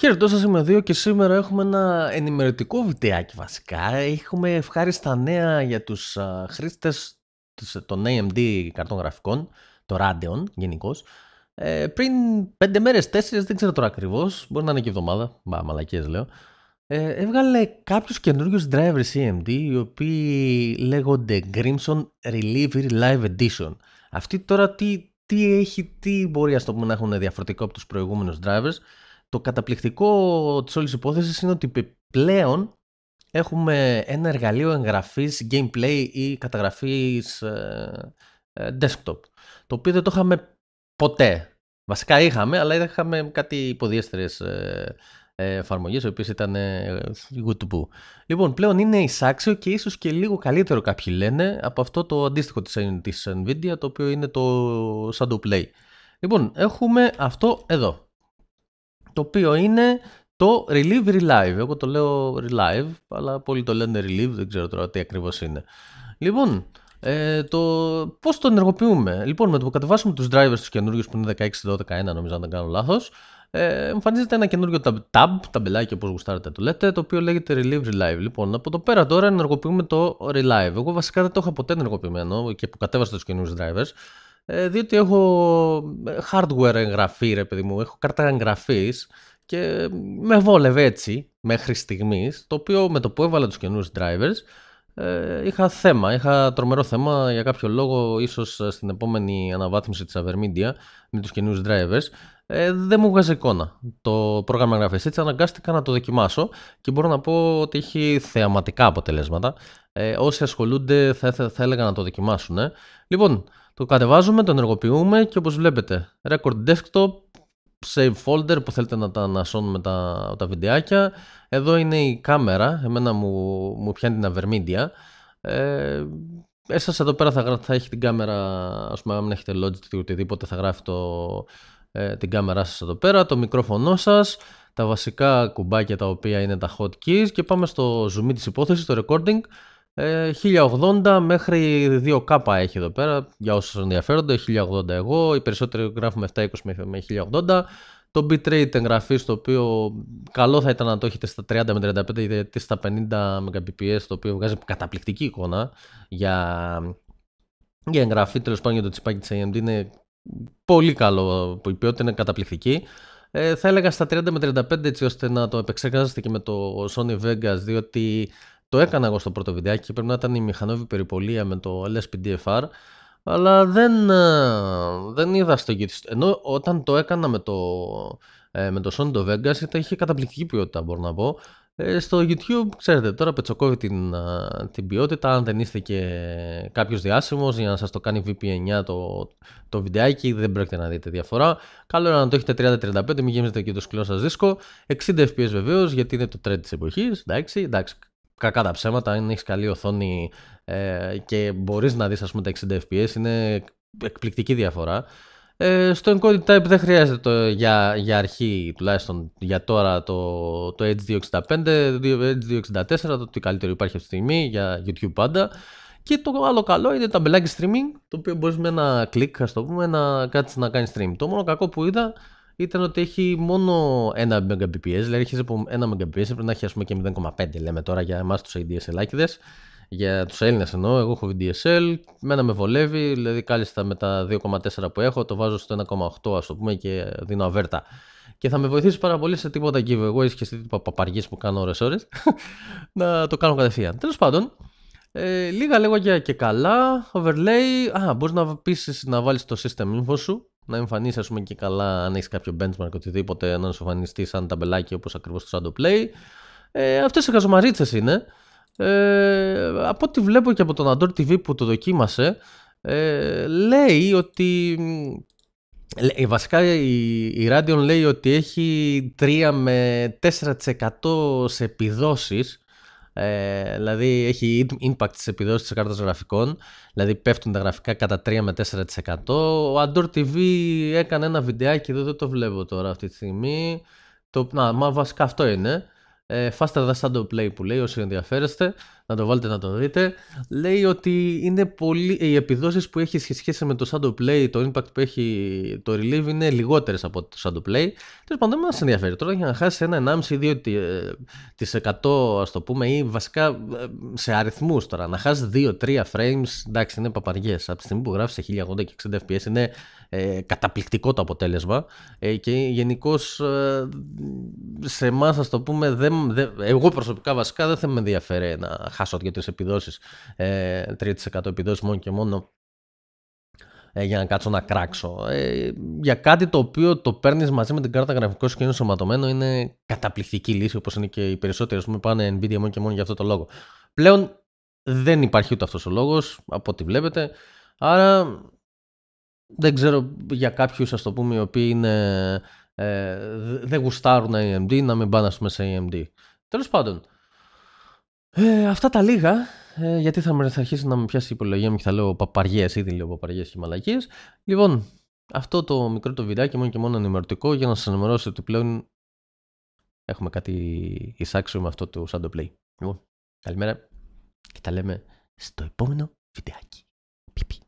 Χαίρετο, σας είμαι δύο και σήμερα έχουμε ένα ενημερωτικό βιντεάκι βασικά. Έχουμε ευχάριστα νέα για τους χρήστες των AMD καρτών γραφικών, το Radeon γενικώς. Ε, πριν πέντε μέρες, 4, δεν ξέρω τώρα ακριβώς, μπορεί να είναι και εβδομάδα, μα μαλακίες λέω. Ε, έβγαλε κάποιους καινούριου drivers AMD, οι οποίοι λέγονται Grimson Reliever Live Edition. Αυτή τώρα τι, τι έχει, τι μπορεί να έχουν διαφορετικό από τους προηγούμενους drivers. Το καταπληκτικό της όλης υπόθεσης είναι ότι πλέον έχουμε ένα εργαλείο εγγραφής gameplay ή καταγραφής ε, ε, desktop το οποίο δεν το είχαμε ποτέ. Βασικά είχαμε, αλλά είχαμε κάτι υποδιέστερες ε, ε, εφαρμογές, οι οποίες ήταν good to boo. Λοιπόν, πλέον είναι εισάξιο και ίσως και λίγο καλύτερο κάποιοι λένε από αυτό το αντίστοιχο της, της Nvidia, το οποίο είναι το Shadow Λοιπόν, έχουμε αυτό εδώ το οποίο είναι το Relive Relive. Εγώ το λέω Relive, αλλά πολλοί το λένε Relive, δεν ξέρω τώρα τι ακριβώς είναι. Λοιπόν, ε, το, πώς το ενεργοποιούμε. Λοιπόν, με το που κατεβάσουμε τους drivers τους καινούριους που είναι 16, 12, νομίζω αν δεν κάνω λάθος, ε, εμφανίζεται ένα καινούριο tab, tab ταμπελάκι όπως γουστάρετε το λέτε, το οποίο λέγεται Relive Relive. Λοιπόν, από εδώ πέρα τώρα ενεργοποιούμε το Relive. Εγώ βασικά δεν το είχα ποτέ ενεργοποιημένο και που κατέβασα τους καινούριους drivers. Ε, διότι έχω ε, hardware εγγραφή, ρε παιδί μου, έχω κάρτα εγγραφής και ε, με βόλευε έτσι μέχρι στιγμής, το οποίο με το που έβαλα τους καινούς drivers είχα θέμα, είχα τρομερό θέμα για κάποιο λόγο, ίσως στην επόμενη αναβάθμιση της Avermedia με τους καινούς drivers, ε, δεν μου βγάζει εικόνα το πρόγραμμα εγγραφής. Έτσι αναγκάστηκα να το δοκιμάσω και μπορώ να πω ότι έχει θεαματικά αποτελέσματα. Ε, όσοι ασχολούνται θα, έλεγα να το δοκιμάσουν. Ε. Λοιπόν, το κατεβάζουμε, το ενεργοποιούμε και όπως βλέπετε record desktop, save folder που θέλετε να τα ανασώνουμε τα, τα βιντεάκια. Εδώ είναι η κάμερα, εμένα μου, μου πιάνει την Avermedia. Ε, εσάς εδώ πέρα θα, θα έχει την κάμερα, ας πούμε αν έχετε Logitech ή οτιδήποτε θα γράφει το, ε, την κάμερά σας εδώ πέρα, το μικρόφωνο σας, τα βασικά κουμπάκια τα οποία είναι τα hotkeys και πάμε στο zoom της υπόθεσης, το recording. 1080 ε, μέχρι 2K έχει εδώ πέρα, για όσους ενδιαφέρονται, 1080 εγώ, οι περισσότεροι γράφουμε 720 με 1080. Το bitrate εγγραφή το οποίο καλό θα ήταν να το έχετε στα 30 με 35 γιατί στα 50 Mbps το οποίο βγάζει καταπληκτική εικόνα για, για εγγραφή τέλος πάντων για το τσιπάκι της AMD είναι πολύ καλό που η ποιότητα είναι καταπληκτική. Ε, θα έλεγα στα 30 με 35 έτσι ώστε να το επεξεργάζεστε και με το Sony Vegas διότι το έκανα εγώ στο πρώτο βιντεάκι, πρέπει να ήταν η μηχανόβη περιπολία με το LSPDFR, αλλά δεν, ε, δεν είδα στο YouTube. Ενώ όταν το έκανα με το, ε, με το Sony το Vegas, ήταν, είχε καταπληκτική ποιότητα μπορώ να πω. Ε, στο YouTube, ξέρετε, τώρα πετσοκόβει την, την ποιότητα, αν δεν είστε και κάποιος διάσημος για να σας το κάνει VP9 το, το βιντεάκι, δεν πρόκειται να δείτε διαφορά. Καλό είναι να το έχετε 30-35, μην γεμίζετε και το σκληρό σας δίσκο. 60 FPS βεβαίως, γιατί είναι το τρέντ της εποχής, εντάξει, εντάξει κακά τα ψέματα, αν έχεις καλή οθόνη ε, και μπορείς να δεις τα 60 FPS, είναι εκπληκτική διαφορά. Ε, στο encoded type δεν χρειάζεται το, για, για αρχή, τουλάχιστον για τώρα, το, το H265, Edge H264, το τι καλύτερο υπάρχει αυτή τη στιγμή για YouTube πάντα. Και το άλλο καλό είναι τα μπελάκι streaming, το οποίο μπορείς με ένα κλικ, ας το πούμε, να κάτσεις να κάνεις stream. Το μόνο κακό που είδα ήταν ότι έχει μόνο 1 Mbps, δηλαδή έχει από 1 Mbps πρέπει να έχει ας πούμε και 0,5 λέμε τώρα για εμάς τους ADSL άκηδες. Για τους Έλληνες εννοώ, εγώ έχω VDSL, μένα με βολεύει, δηλαδή κάλλιστα με τα 2,4 που έχω, το βάζω στο 1,8 ας το πούμε και δίνω αβέρτα. Και θα με βοηθήσει πάρα πολύ σε τίποτα giveaways και σε τίποτα παπαργίες που κάνω ώρες ώρες, να το κάνω κατευθείαν. Τέλος πάντων, ε, λίγα λέγω και καλά, overlay, α, μπορείς να πείσεις να βάλεις το system info σου, να εμφανίσεις ας και καλά, αν έχεις κάποιο benchmark οτιδήποτε, να σου εμφανιστεί σαν ταμπελάκι όπως ακριβώς το Shadow Play. Ε, Αυτές οι χαζομαρίτσες είναι. Ε, από ό,τι βλέπω και από τον τη TV που το δοκίμασε, ε, λέει ότι. βασικά η, η Radeon λέει ότι έχει 3 με 4% σε επιδόσεις ε, δηλαδή έχει impact στις επιδόσεις της κάρτας γραφικών, δηλαδή πέφτουν τα γραφικά κατά 3 με 4%. Ο Andor TV έκανε ένα βιντεάκι εδώ, δεν το βλέπω τώρα αυτή τη στιγμή. Το, να, μα βασικά αυτό είναι. Ε, faster than το Play που λέει όσοι ενδιαφέρεστε να το βάλετε να το δείτε. Λέει ότι είναι πολύ, οι επιδόσεις που έχει σχέση με το shadow play, το impact που έχει το relief είναι λιγότερες από το shadow play. Τέλος πάντων, δεν μας ενδιαφέρει τώρα για να χάσει ένα 1,5-2% ε, ας το πούμε ή βασικά ε, σε αριθμούς τώρα. Να χάσει 2-3 frames, εντάξει είναι παπαριές. Από τη στιγμή που γράφεις σε 1080 και 60 fps είναι ε, καταπληκτικό το αποτέλεσμα ε, και γενικώ ε, σε εμάς, ας το πούμε, δεν, δεν, εγώ προσωπικά βασικά δεν θα με ενδιαφέρει να χάσω για επιδόσεις, 3% ε, επιδόσεις μόνο και μόνο ε, για να κάτσω να κράξω. Ε, για κάτι το οποίο το παίρνεις μαζί με την κάρτα γραφικό σου και είναι σωματωμένο, είναι καταπληκτική λύση, όπως είναι και οι περισσότεροι, ας πούμε, πάνε Nvidia μόνο και μόνο για αυτό το λόγο. Πλέον δεν υπάρχει ούτε αυτός ο λόγος, από ό,τι βλέπετε. Άρα δεν ξέρω για κάποιους, ας το πούμε, οι οποίοι είναι, ε, δεν γουστάρουν AMD, να μην πάνε, ας σε AMD. Τέλος πάντων, ε, αυτά τα λίγα, ε, γιατί θα, θα αρχίσει να με πιάσει η υπολογία μου και θα λέω παπαριές, ήδη λέω παπαριές και μαλακίες. Λοιπόν, αυτό το μικρό το βιντεάκι μόνο και μόνο ενημερωτικό για να σας ενημερώσω ότι πλέον έχουμε κάτι εισάξιο με αυτό το Shadow Play. Λοιπόν, καλημέρα και τα λέμε στο επόμενο βιντεάκι. Πιπι.